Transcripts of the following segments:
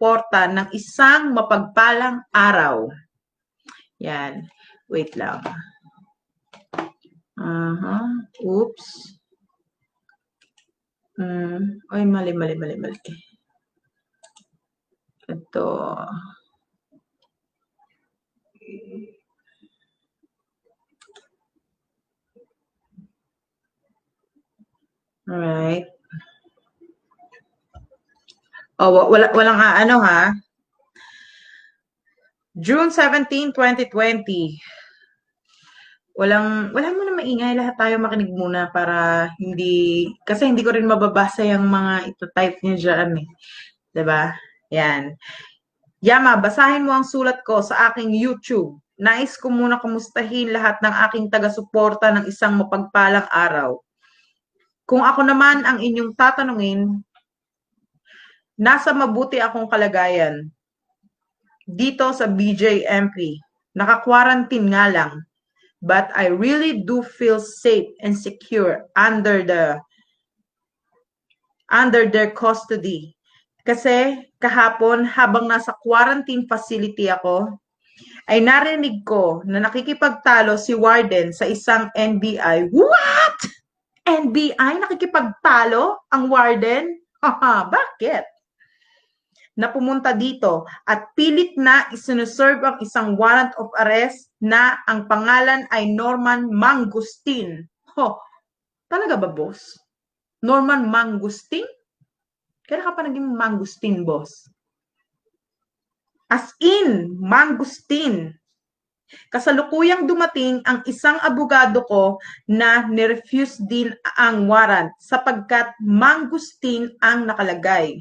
porta ng isang mapagpalang araw. Yan. Wait lang. Uh-huh. Oops. Mm. Ay, mali, mali, mali, mali. Ito. Alright. Oh, wala, walang ano ha. June 17, 2020. Walang, wala muna maingay. Lahat tayo makinig muna para hindi, kasi hindi ko rin mababasa yung mga ito-type niya dyan eh. ba? Diba? Yan. Yama, basahin mo ang sulat ko sa aking YouTube. Nais ko muna kumustahin lahat ng aking taga-suporta ng isang mapagpalang araw. Kung ako naman ang inyong tatanungin, Nasa mabuti akong kalagayan. Dito sa BJMP. Naka-quarantine nga lang. But I really do feel safe and secure under the under their custody. Kasi kahapon habang nasa quarantine facility ako, ay narinig ko na nakikipagtalo si Warden sa isang NBI. What? NBI? Nakikipagtalo ang Warden? Haha, bakit? na pumunta dito at pilit na isinuserve ang isang warrant of arrest na ang pangalan ay Norman Mangustin. Ho, talaga ba, boss? Norman Mangustin? Kailan ka pa naging Mangustin, boss? As in, Mangustin. Kasalukuyang dumating ang isang abogado ko na nirefuse din ang warrant sapagkat Mangustin ang nakalagay.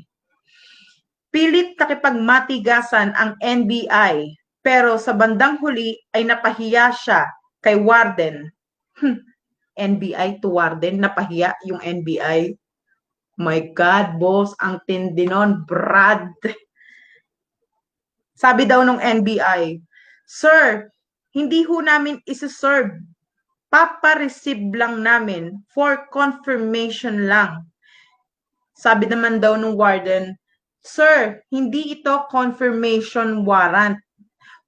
Pilit nakipagmatigasan ang NBI pero sa bandang huli ay napahiya siya kay Warden. Hmm, NBI to Warden, napahiya yung NBI. My God, boss, ang tindi nun, Brad. Sabi daw nung NBI, Sir, hindi ho namin isa-serve. Papareceive lang namin for confirmation lang. Sabi naman daw nung warden, Sir, hindi ito confirmation warrant.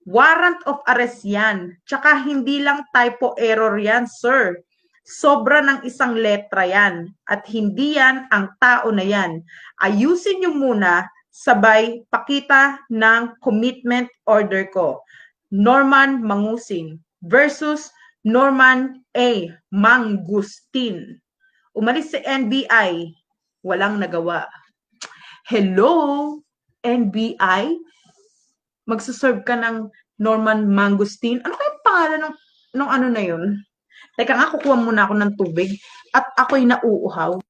Warrant of arrest yan. Tsaka hindi lang typo error yan, sir. Sobra ng isang letra yan. At hindi yan ang tao na yan. Ayusin nyo muna sabay pakita ng commitment order ko. Norman Mangusin versus Norman A. Mangustin. Umalis sa NBI, walang nagawa hello, NBI? Magsaserve ka ng Norman Mangosteen. Ano kaya pangalan ng, ng ano na yun? Teka nga, kukuha muna ako ng tubig at ako'y nauuhaw.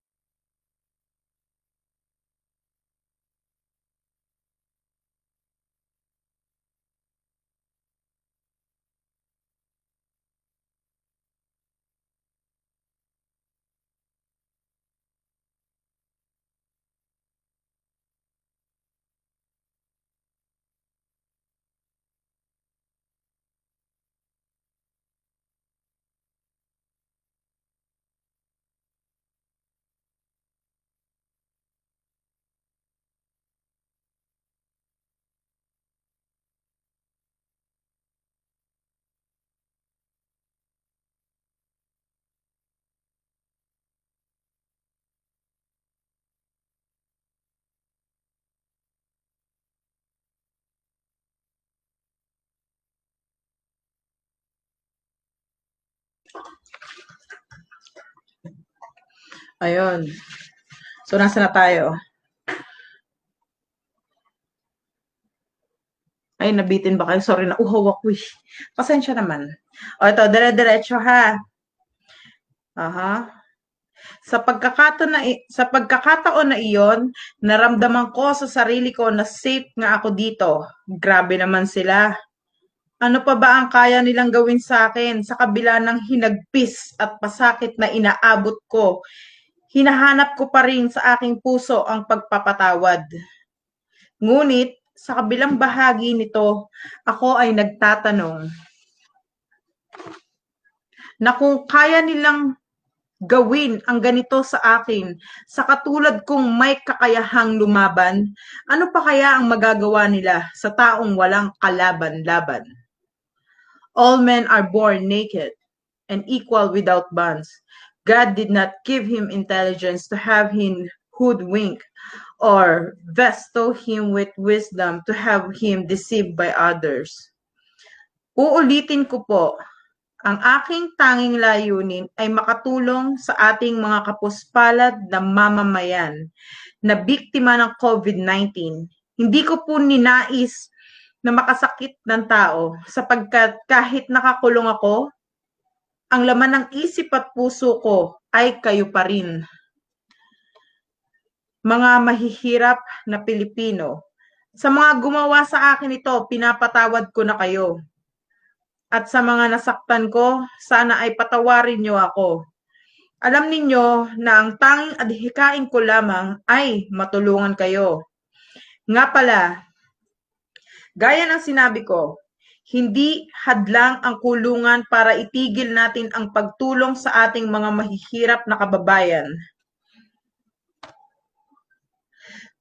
Ayun. So, nasa na tayo? Ay, nabitin ba kayo? Sorry, nauhaw ako eh. Pasensya naman. O, ito, dire-diretso ha. Aha. Sa pagkakataon na sa pagkakataon na iyon, naramdaman ko sa sarili ko na safe nga ako dito. Grabe naman sila. Ano pa ba ang kaya nilang gawin sa akin sa kabila ng hinagpis at pasakit na inaabot ko? Hinahanap ko pa rin sa aking puso ang pagpapatawad. Ngunit sa kabilang bahagi nito, ako ay nagtatanong na kung kaya nilang gawin ang ganito sa akin sa katulad kong may kakayahang lumaban, ano pa kaya ang magagawa nila sa taong walang kalaban-laban? All men are born naked and equal without bonds. God did not give him intelligence to have him hoodwink or bestow him with wisdom to have him deceived by others. Uulitin ko po, ang aking tanging layunin ay makatulong sa ating mga kapuspalad na mamamayan na biktima ng COVID-19. Hindi ko po ninais na makasakit ng tao sapagkat kahit nakakulong ako, ang laman ng isip at puso ko ay kayo pa rin. Mga mahihirap na Pilipino, sa mga gumawa sa akin ito, pinapatawad ko na kayo. At sa mga nasaktan ko, sana ay patawarin niyo ako. Alam ninyo na ang tanging adhikain ko lamang ay matulungan kayo. Nga pala, Gaya ng sinabi ko, hindi hadlang ang kulungan para itigil natin ang pagtulong sa ating mga mahihirap na kababayan.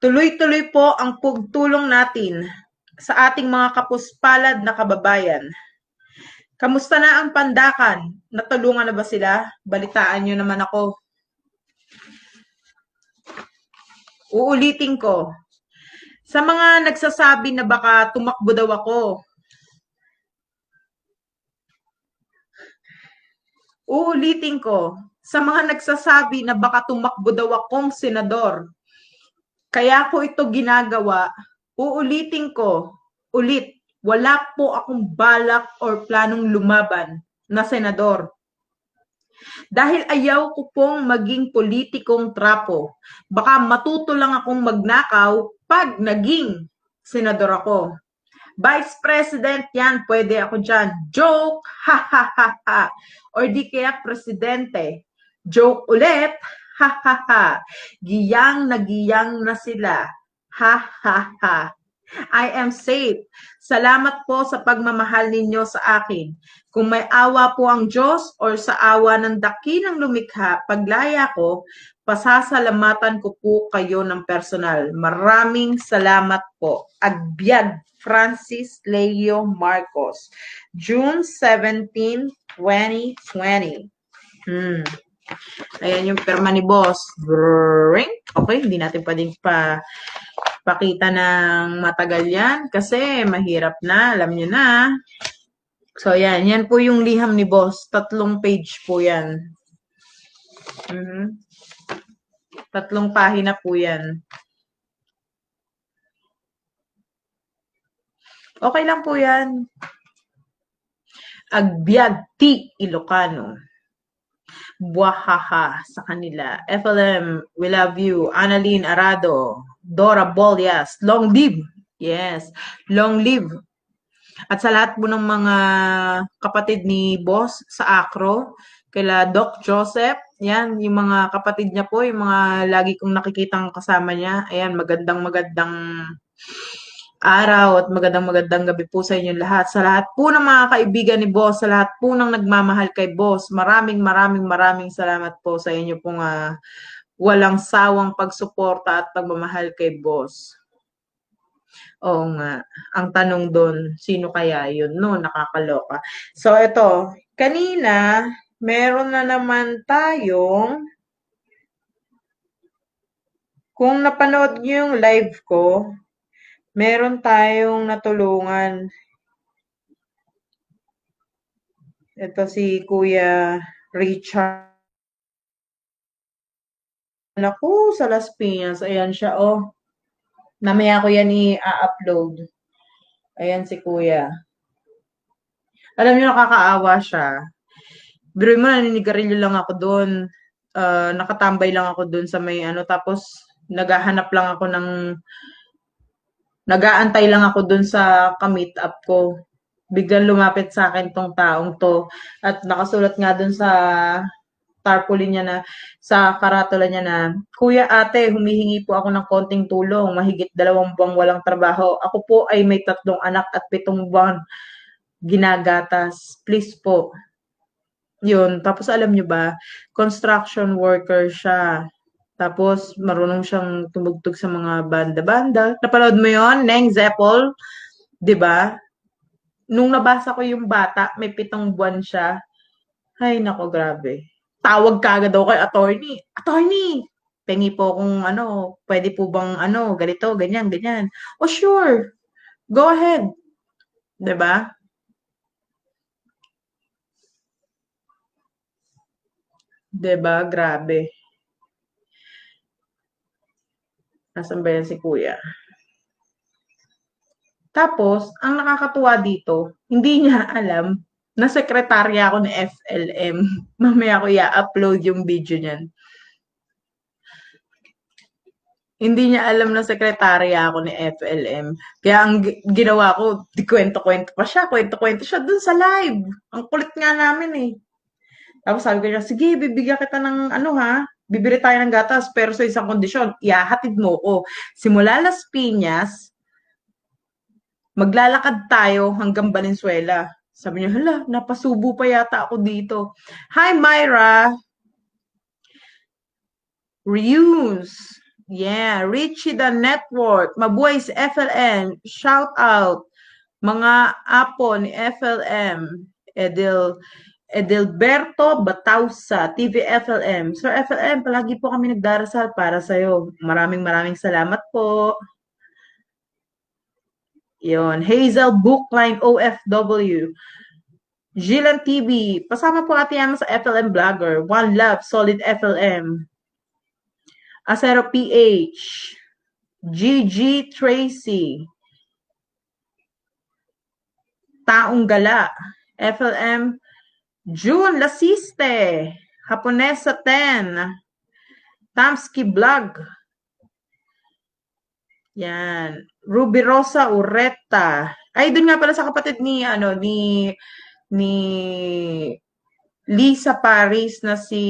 Tuloy-tuloy po ang pagtulong natin sa ating mga kapuspalad na kababayan. Kamusta na ang pandakan? Natulungan na ba sila? Balitaan nyo naman ako. Uulitin ko, sa mga nagsasabi na baka tumakbo daw ako, uulitin ko, sa mga nagsasabi na baka tumakbo daw akong senador, kaya ko ito ginagawa, uulitin ko, ulit, wala po akong balak or planong lumaban na senador. Dahil ayaw ko pong maging politikong trapo. Baka matuto lang akong magnakaw pag naging senador ako. Vice President, yan, pwede ako dyan. Joke, ha, ha, ha, ha. Or di kaya Presidente. Joke ulit, ha, ha, ha. Giyang na giyang na sila. Ha, ha, ha. I am safe. Salamat po sa pagmamahal ninyo sa akin. Kung may awa po ang Diyos or sa awa ng dakilang lumikha, paglaya ko, Pasasalamatan ko po kayo ng personal. Maraming salamat po. Agbyad Francis Leo Marcos. June 17, 2020. Hmm. Ayan yung perma ni boss. Ring. Okay, hindi natin pwedeng pa pakita ng matagal yan kasi mahirap na, alam niyo na. So, yan. Yan po yung liham ni boss. Tatlong page po yan. Mm-hmm. Tatlong pahina po yan. Okay lang po yan. Agbyag ti Ilocano. Buahaha sa kanila. FLM, we love you. Annalyn Arado. Dora Bolyas. Long live. Yes. Long live. At sa lahat po ng mga kapatid ni Boss sa Acro, kila Doc Joseph, yan, yung mga kapatid niya po, yung mga lagi kong nakikitang kasama niya, ayan, magandang magandang araw at magandang magandang gabi po sa inyong lahat. Sa lahat po ng mga kaibigan ni Boss, sa lahat po ng nagmamahal kay Boss, maraming maraming maraming salamat po sa inyo pong uh, walang sawang pagsuporta at pagmamahal kay Boss. O nga. Ang tanong doon, sino kaya yun? No, nakakaloka. So, ito, kanina, meron na naman tayong kung napanood niyo yung live ko, meron tayong natulungan. Ito si Kuya Richard. Naku, sa Las Piñas. Ayan siya, oh. Mamaya ko yan i-upload. Ayan si Kuya. Alam niyo, nakakaawa siya biro mo, naninigarilyo lang ako doon. Uh, ah, nakatambay lang ako doon sa may ano. Tapos, naghahanap lang ako ng... Nagaantay lang ako doon sa ka-meet up ko. Biglang lumapit sa akin tong taong to. At nakasulat nga doon sa tarpaulin niya na sa karatula niya na, Kuya ate, humihingi po ako ng konting tulong, mahigit dalawang buwang walang trabaho. Ako po ay may tatlong anak at pitong buwan ginagatas. Please po, yun, tapos alam nyo ba, construction worker siya. Tapos, marunong siyang tumugtog sa mga banda-banda. Napanood mo yon Neng Zeppel? ba? Diba? Nung nabasa ko yung bata, may pitong buwan siya. Ay, nako, grabe. Tawag kagad daw kay attorney. Attorney! Pengi po kung ano, pwede po bang ano, ganito, ganyan, ganyan. Oh, sure. Go ahead. ba? Diba? 'Di diba? grabe. Nasaan ba yan si kuya? Tapos, ang nakakatuwa dito, hindi niya alam na sekretarya ako ni FLM. Mamaya ko i-upload yung video niyan. Hindi niya alam na sekretarya ako ni FLM. Kaya ang ginawa ko, di kwento-kwento pa siya, kwento-kwento siya dun sa live. Ang kulit nga namin eh. Tapos sabi ko niya, sige, bibigyan kita ng ano ha, bibili tayo ng gatas, pero sa isang kondisyon, iahatid mo ko. Simula Las Piñas, maglalakad tayo hanggang Valenzuela. Sabi niya, hala, napasubo pa yata ako dito. Hi, Myra! Reuse. Yeah, Richie the Network. Mabuhay si FLN. Shout out. Mga apo ni FLM. Edil. Edelberto Batausa, TVFLM. Sir FLM, palagi po kami nagdarasal para sa iyo. Maraming maraming salamat po. Yon, Hazel Bookline OFW. Jilan TV, pasama po Ate Yana sa FLM Blogger. One Love, Solid FLM. Acero PH. GG Tracy. Taong Gala. FLM June Lasiste, Japonesa 10, Tamski Vlog. Yan. Ruby Rosa Ureta. Ay, doon nga pala sa kapatid ni, ano, ni, ni Lisa Paris na si,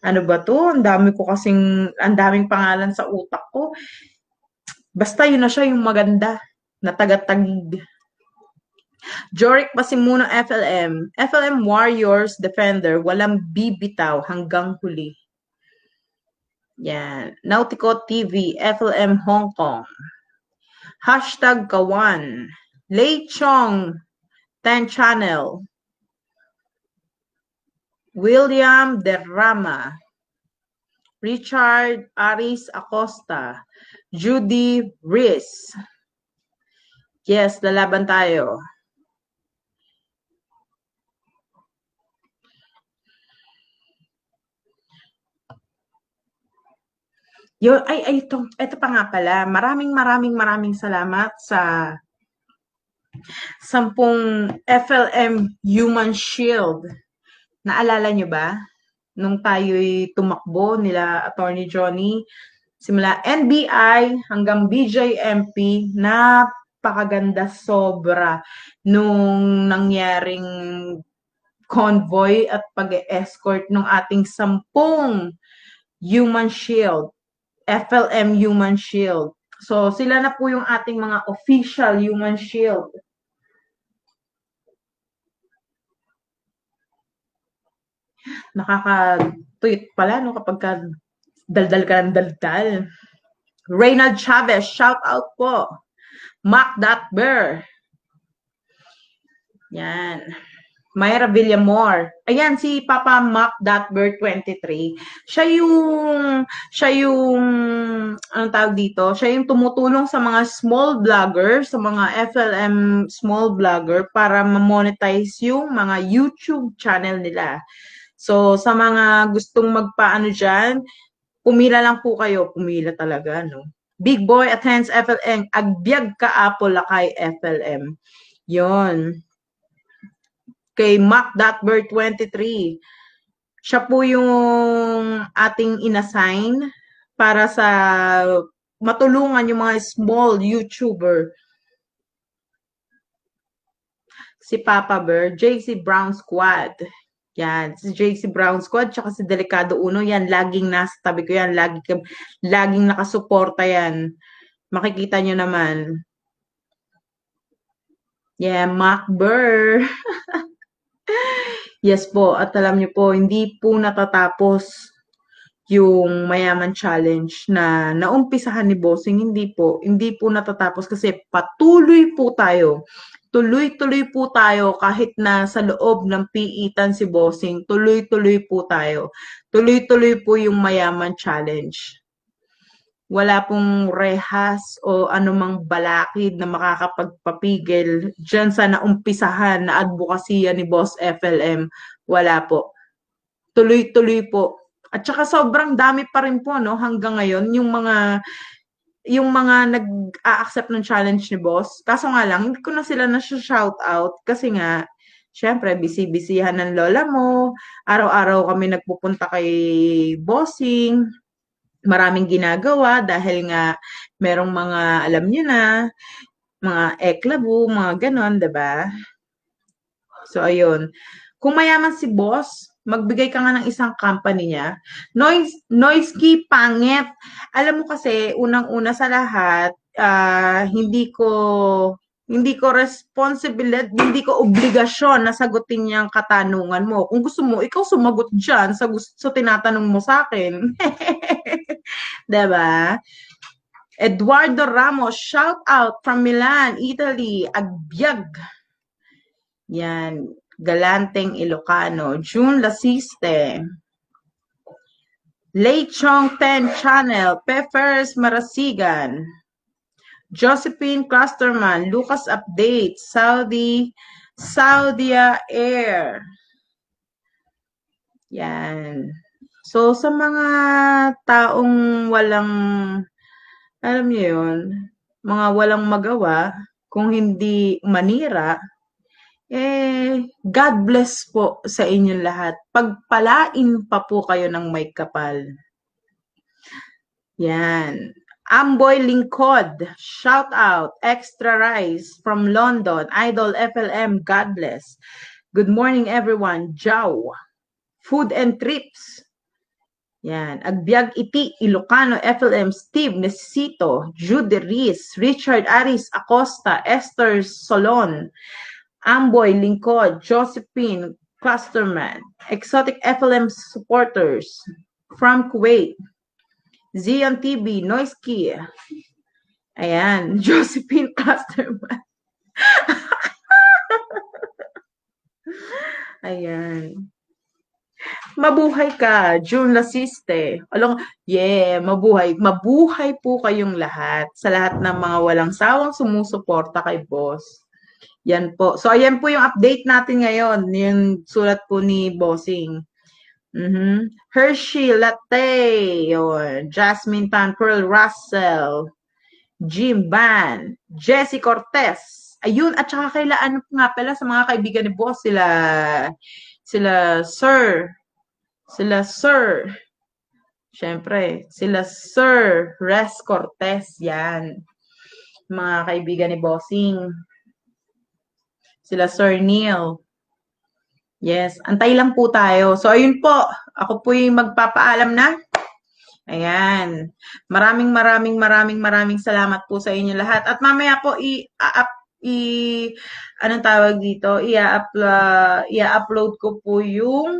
ano ba to? Ang dami ko kasing, ang daming pangalan sa utak ko. Basta yun na siya yung maganda na taga-tagig. Jorick Pasimuno FLM, FLM Warriors Defender, walang bibitaw hanggang huli. Yan. Nautico TV, FLM Hong Kong. Hashtag Kawan. Lei Chong, Ten Channel. William Derrama. Richard Aris Acosta. Judy Riz. Yes, lalaban tayo. Yo, ay, ay, ito, ito pa nga pala. Maraming, maraming, maraming salamat sa sampung FLM Human Shield. Naalala nyo ba? Nung tayo'y tumakbo nila Attorney Johnny, simula NBI hanggang BJMP, napakaganda sobra nung nangyaring convoy at pag-escort ng ating sampung Human Shield FLM Human Shield. So, sila na po yung ating mga official Human Shield. Nakaka-tweet pala, no, kapag ka daldal ka ng daldal. Reynald Chavez, shout out po. Mac.Bear. Yan. Yan. Myra Villamor. Ayan, si Papa Mac Datbert 23. Siya yung, siya yung, anong tawag dito? Siya yung tumutulong sa mga small vlogger, sa mga FLM small vlogger para ma-monetize yung mga YouTube channel nila. So, sa mga gustong magpaano dyan, pumila lang po kayo. Pumila talaga, no? Big Boy attends FLM. Agbyag ka apo lakay FLM. Yon kay Mac.Bird23. Siya po yung ating inassign para sa matulungan yung mga small YouTuber. Si Papa Bear, JC Brown Squad. Yan, si JC Brown Squad, tsaka si Delikado Uno, yan, laging nasa tabi ko yan, lagi, laging nakasuporta yan. Makikita nyo naman. Yeah, Mac Burr. Yes po, at alam niyo po, hindi po natatapos yung Mayaman Challenge na naumpisahan ni Bossing, hindi po, hindi po natatapos kasi patuloy po tayo. Tuloy-tuloy po tayo kahit na sa loob ng piitan si Bossing, tuloy-tuloy po tayo. Tuloy-tuloy po yung Mayaman Challenge wala pong rehas o anumang balakid na makakapagpapigil dyan sa naumpisahan na advokasya ni Boss FLM. Wala po. Tuloy-tuloy po. At saka sobrang dami pa rin po no, hanggang ngayon yung mga yung mga nag-a-accept ng challenge ni boss. Kaso nga lang, hindi ko na sila na-shout out kasi nga, syempre, busy-busyhan ng lola mo. Araw-araw kami nagpupunta kay bossing maraming ginagawa dahil nga merong mga alam niyo na mga eklabo, mga ganon, 'di ba? So ayun. Kung mayaman si boss, magbigay ka nga ng isang company niya. Noise Noiski pangit. Alam mo kasi unang-una sa lahat, uh, hindi ko hindi ko responsibility, hindi ko obligasyon na sagutin niya ang katanungan mo. Kung gusto mo, ikaw sumagot dyan sa, gusto, sa tinatanong mo sa akin. Diba? Eduardo Ramos, shout out from Milan, Italy, Agbyag. Yan, Galanteng Ilocano. June Lasiste. Lechong 10 Channel, Peppers Marasigan. Josephine Clusterman, Lucas Update, Saudi, Saudia Air. Yan. So, sa mga taong walang, alam niyo yun, mga walang magawa, kung hindi manira, eh, God bless po sa inyong lahat. Pagpalain pa po kayo ng may kapal. Yan. Amboy Lingkod, shout out, extra rice from London, Idol FLM, God bless. Good morning everyone, Jow. Food and trips, yan. Agbyag iti Ilocano FLM Steve Necesito, Jude Riz, Richard Aris Acosta, Esther Solon, Amboy Lingkod, Josephine Clusterman, Exotic FLM supporters from Kuwait, Zion TV, Noiski, ayan, Josephine Clusterman. ayan. Mabuhay ka, June Lasiste. Along, yeah, mabuhay. Mabuhay po kayong lahat. Sa lahat ng mga walang sawang sumusuporta kay boss. Yan po. So, ayan po yung update natin ngayon. Yung sulat po ni Bossing. Mm-hmm. Hershey Latte. Yun. Jasmine Pearl Russell. Jim Ban. Jesse Cortez. Ayun. At saka kailan ano nga pala sa mga kaibigan ni Boss sila sila Sir. Sila Sir. syempre sila Sir Res Cortez. Yan. Mga kaibigan ni Bossing. Sila Sir Neil. Yes, antay lang po tayo. So, ayun po. Ako po yung magpapaalam na. Ayan. Maraming maraming maraming maraming salamat po sa inyo lahat. At mamaya po i-up i anong tawag dito, i-upload i-upload ko po yung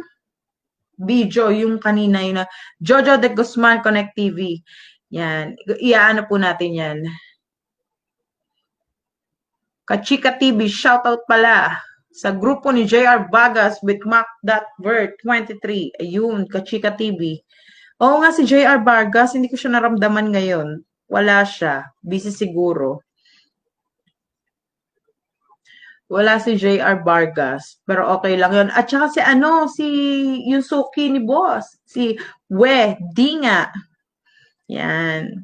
video yung kanina yun na Jojo de Guzman Connect TV. Yan, iaano po natin 'yan. Kachika TV, shoutout pala sa grupo ni JR Vargas with Mac.Vert23. Ayun, Kachika TV. Oo nga si JR Vargas, hindi ko siya naramdaman ngayon. Wala siya. Busy siguro. Wala si JR Vargas, pero okay lang yon At saka si ano, si yung suki ni boss, si We Dinga. Yan.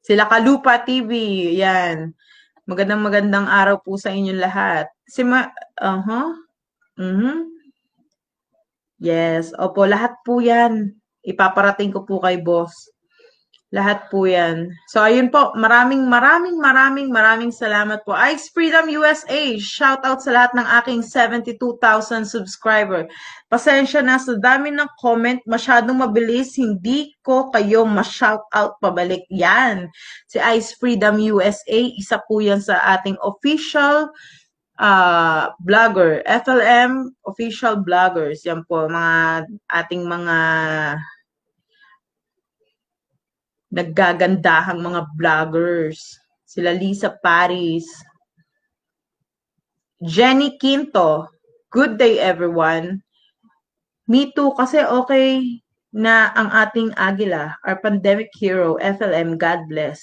Sila Kalupa TV, yan. Magandang magandang araw po sa inyong lahat. Si ma, uh-huh. mm Yes, opo, lahat po yan. Ipaparating ko po kay boss. Lahat po yan. So, ayun po. Maraming, maraming, maraming, maraming salamat po. Ice Freedom USA, shout out sa lahat ng aking 72,000 subscriber. Pasensya na sa dami ng comment, masyadong mabilis, hindi ko kayo ma-shout out pabalik. Yan. Si Ice Freedom USA, isa po yan sa ating official uh, ah, blogger, FLM official bloggers. Yan po, mga ating mga naggagandahang mga vloggers. Sila Lisa Paris. Jenny Quinto, good day everyone. Me too kasi okay na ang ating Agila, our pandemic hero, FLM, God bless.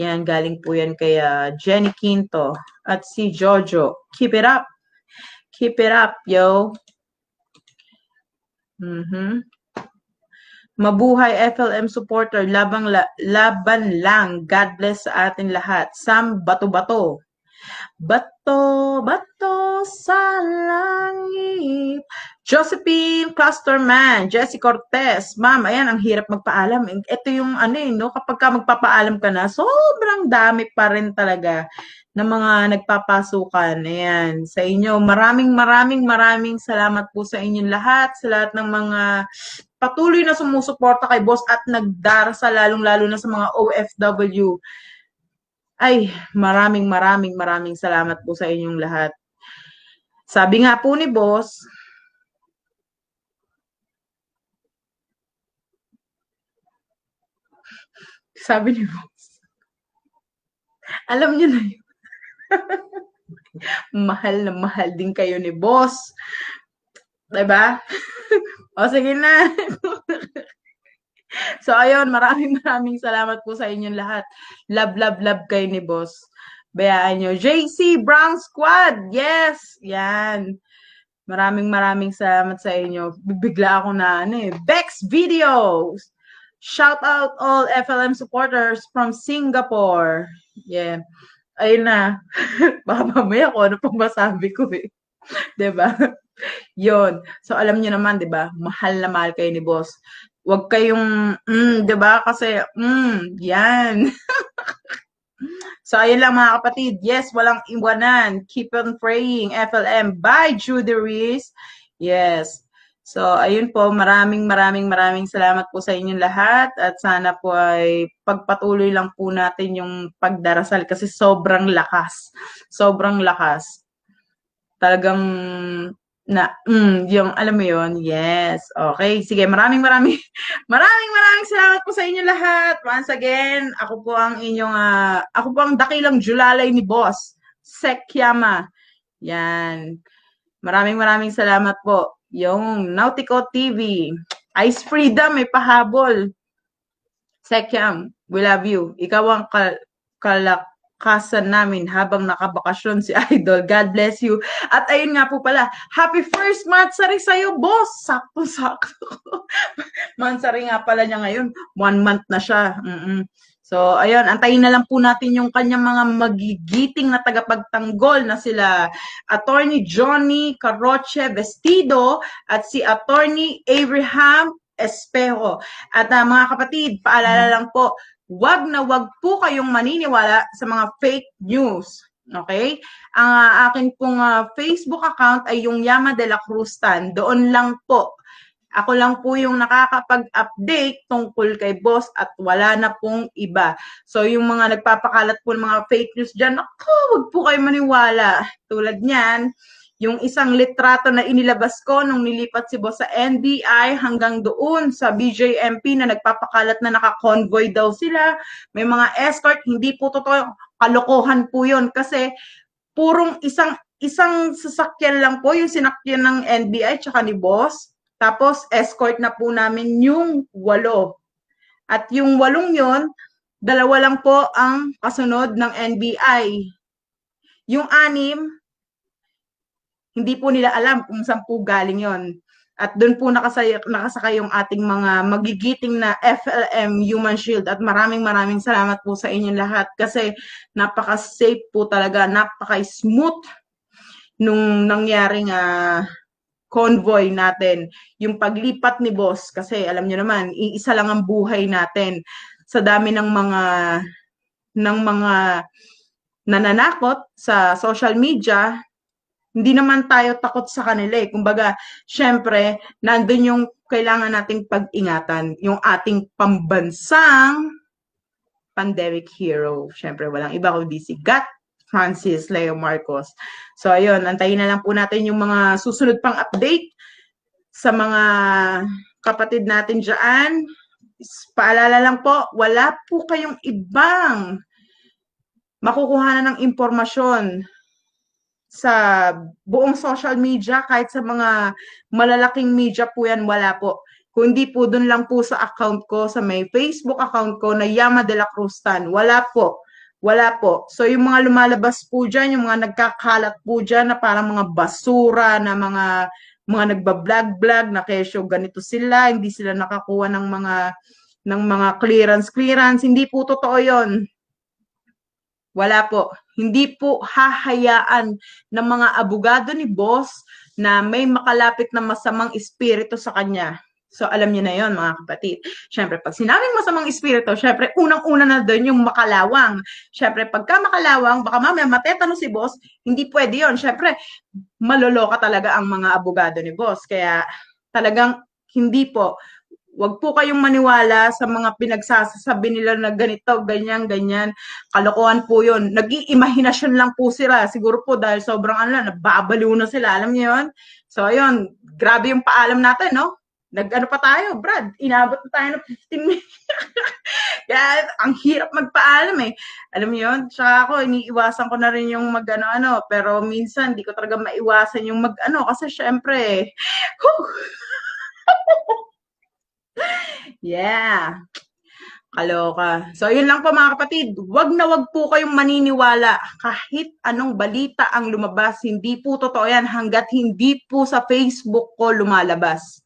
Yan, galing po yan kay ah, Jenny Quinto at si Jojo. Keep it up. Keep it up, yo. Mm-hmm. Mabuhay FLM supporter, labang la, laban lang. God bless sa atin lahat. Sam Bato-Bato. Bato-bato sa langit. Josephine Clusterman, Jessie Cortez. Ma'am, ayan, ang hirap magpaalam. Ito yung ano eh, no? kapag ka magpapaalam ka na, sobrang dami pa rin talaga ng mga nagpapasukan. Ayan, sa inyo. Maraming maraming maraming salamat po sa inyong lahat, sa lahat ng mga patuloy na sumusuporta kay boss at nagdarasal lalong-lalo na sa mga OFW. Ay, maraming maraming maraming salamat po sa inyong lahat. Sabi nga po ni boss, sabi ni boss, alam niyo na yun. mahal na mahal din kayo ni boss. 'Di ba? O, sige na. so, ayun, maraming maraming salamat po sa inyong lahat. Love, love, love kay ni Boss. Bayaan nyo. JC Brown Squad! Yes! Yan. Maraming maraming salamat sa inyo. Bigla ako na, ano eh, Bex Videos! Shout out all FLM supporters from Singapore. Yeah. Ayun na. Baka mamaya ko ano pang masabi ko eh. 'Di ba? yon So, alam niyo naman, di ba? Mahal na mahal kayo ni boss. Huwag kayong, mm, di ba? Kasi, mm, yan. so, ayun lang mga kapatid. Yes, walang iwanan. Keep on praying. FLM by Judy Reese. Yes. So, ayun po, maraming maraming maraming salamat po sa inyong lahat at sana po ay pagpatuloy lang po natin yung pagdarasal kasi sobrang lakas. Sobrang lakas. Talagang na, mm, yung, alam mo yon yes. Okay, sige, maraming maraming, maraming maraming salamat po sa inyo lahat. Once again, ako po ang inyong, uh, ako po ang dakilang julalay ni Boss, Sekyama. Yan. Maraming maraming salamat po. Yung Nautico TV, Ice Freedom, may pahabol. Sekyam, we love you. Ikaw ang kal- kalak kasan namin habang nakabakasyon si Idol. God bless you. At ayun nga po pala, happy first mansari sa'yo, boss! Sakto-sakto. mansari nga pala niya ngayon. One month na siya. Mm-mm. So, ayun, antayin na lang po natin yung kanyang mga magigiting na tagapagtanggol na sila Attorney Johnny Caroche Vestido at si Attorney Abraham Espejo. At uh, mga kapatid, paalala mm. lang po, wag na wag po kayong maniniwala sa mga fake news. Okay? Ang uh, akin pong uh, Facebook account ay yung Yama de la Cruz Tan. Doon lang po. Ako lang po yung nakakapag-update tungkol kay boss at wala na pong iba. So yung mga nagpapakalat po ng mga fake news dyan, ako, wag po kayo maniwala. Tulad niyan, yung isang litrato na inilabas ko nung nilipat si Boss sa NBI hanggang doon sa BJMP na nagpapakalat na naka-convoy daw sila. May mga escort, hindi po totoo. Kalokohan po yun kasi purong isang isang sasakyan lang po yung sinakyan ng NBI tsaka ni Boss. Tapos escort na po namin yung walo. At yung walong yon dalawa lang po ang kasunod ng NBI. Yung anim, hindi po nila alam kung saan po galing yon. At doon po nakasay, nakasakay yung ating mga magigiting na FLM Human Shield. At maraming maraming salamat po sa inyong lahat kasi napaka-safe po talaga, napaka-smooth nung nangyaring uh, convoy natin. Yung paglipat ni boss kasi alam niyo naman, iisa lang ang buhay natin sa dami ng mga ng mga nananakot sa social media hindi naman tayo takot sa kanila eh. Kumbaga, syempre, nandun yung kailangan nating pag-ingatan. Yung ating pambansang pandemic hero. Syempre, walang iba kundi si Gat Francis Leo Marcos. So, ayun, antayin na lang po natin yung mga susunod pang update sa mga kapatid natin dyan. Paalala lang po, wala po kayong ibang makukuha na ng impormasyon sa buong social media, kahit sa mga malalaking media po yan, wala po. Kundi po doon lang po sa account ko, sa may Facebook account ko na Yama de la Cruz Tan. Wala po. Wala po. So yung mga lumalabas po dyan, yung mga nagkakalat po dyan na parang mga basura, na mga mga nagba-vlog-vlog na kesyo ganito sila, hindi sila nakakuha ng mga ng mga clearance clearance hindi po totoo 'yon wala po. Hindi po hahayaan ng mga abogado ni boss na may makalapit na masamang espiritu sa kanya. So, alam niyo na yon mga kapatid. Siyempre, pag sinabing masamang espiritu, siyempre, unang-una na doon yung makalawang. Siyempre, pagka makalawang, baka mamaya matetano si boss, hindi pwede yon Siyempre, maloloka talaga ang mga abogado ni boss. Kaya, talagang hindi po Huwag po kayong maniwala sa mga pinagsasabi nila na ganito, ganyan, ganyan. Kalokohan po yun. Nag-iimahinasyon lang po sila. Siguro po dahil sobrang ano, nababaliw na sila. Alam niyo yun? So, ayun. Grabe yung paalam natin, no? Nag-ano pa tayo, Brad? Inabot na tayo ng 15 minutes. Kaya, ang hirap magpaalam eh. Alam niyo yun? Tsaka ako, iniiwasan ko na rin yung mag-ano-ano. Pero minsan, di ko talaga maiwasan yung mag-ano. Kasi syempre, eh. yeah. Kaloka. So, yun lang po mga kapatid. Huwag na huwag po kayong maniniwala kahit anong balita ang lumabas. Hindi po totoo yan hanggat hindi po sa Facebook ko lumalabas.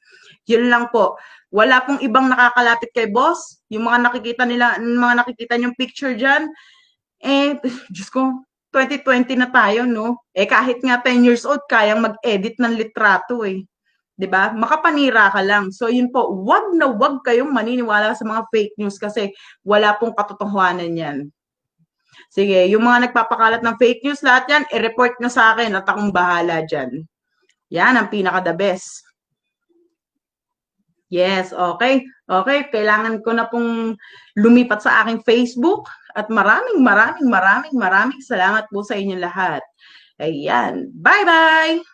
Yun lang po. Wala pong ibang nakakalapit kay boss. Yung mga nakikita nila, mga nakikita niyong picture dyan, eh, Diyos ko, 2020 na tayo, no? Eh, kahit nga 10 years old, kayang mag-edit ng litrato, eh. 'di ba? Makapanira ka lang. So yun po, wag na wag kayong maniniwala sa mga fake news kasi wala pong katotohanan 'yan. Sige, yung mga nagpapakalat ng fake news lahat 'yan, i-report na sa akin at akong bahala diyan. Yan ang pinaka the best. Yes, okay. Okay, kailangan ko na pong lumipat sa aking Facebook at maraming maraming maraming maraming salamat po sa inyo lahat. Ayan. Bye-bye!